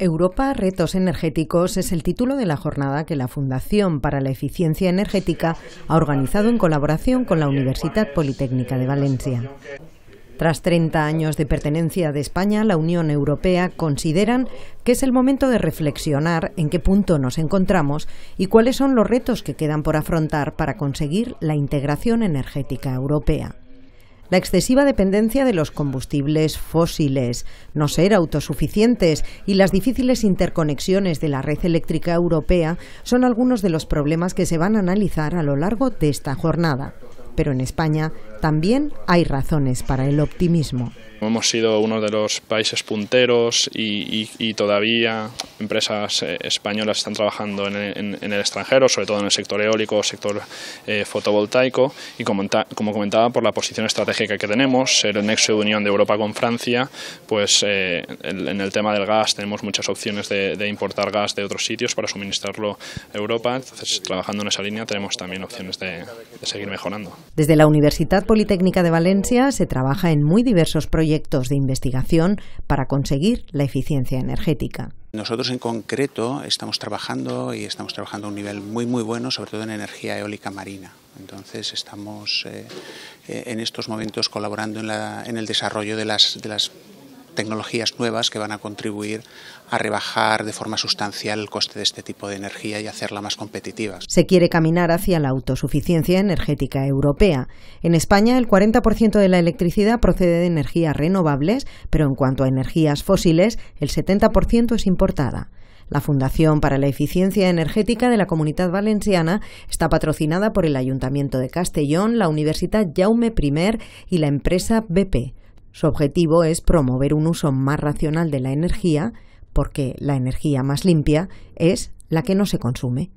Europa, retos energéticos es el título de la jornada que la Fundación para la Eficiencia Energética ha organizado en colaboración con la Universidad Politécnica de Valencia. Tras 30 años de pertenencia de España, la Unión Europea consideran que es el momento de reflexionar en qué punto nos encontramos y cuáles son los retos que quedan por afrontar para conseguir la integración energética europea la excesiva dependencia de los combustibles fósiles, no ser autosuficientes y las difíciles interconexiones de la red eléctrica europea son algunos de los problemas que se van a analizar a lo largo de esta jornada pero en España también hay razones para el optimismo. Hemos sido uno de los países punteros y, todavía empresas eh, españolas están trabajando en, el extranjero, sobre todo en el sector eólico, sector eh, fotovoltaico, y como, comentaba, por la posición estratégica que tenemos, ser el nexo de unión de Europa con Francia, pues eh, en, el tema del gas tenemos muchas opciones de, importar gas de otros sitios para suministrarlo a Europa, entonces trabajando en esa línea tenemos también opciones de, de seguir mejorando. Desde la Universidad Politécnica de Valencia se trabaja en muy diversos proyectos de investigación para conseguir la eficiencia energética. Nosotros en concreto estamos trabajando y estamos trabajando a un nivel muy muy bueno, sobre todo en energía eólica marina. Entonces estamos eh, eh, en estos momentos colaborando en, en el desarrollo de las, de las tecnologías nuevas que van a contribuir a rebajar de forma sustancial el coste de este tipo de energía y hacerla más competitiva. Se quiere caminar hacia la autosuficiencia energética europea. En España, el 40% de la electricidad procede de energías renovables, pero en cuanto a energías fósiles, el 70% es importada. La Fundación para la Eficiencia Energética de la Comunidad Valenciana está patrocinada por el Ayuntamiento de Castellón, la Universidad Jaume I y la empresa BP. Su objetivo es promover un uso más racional de la energía porque la energía más limpia es la que no se consume.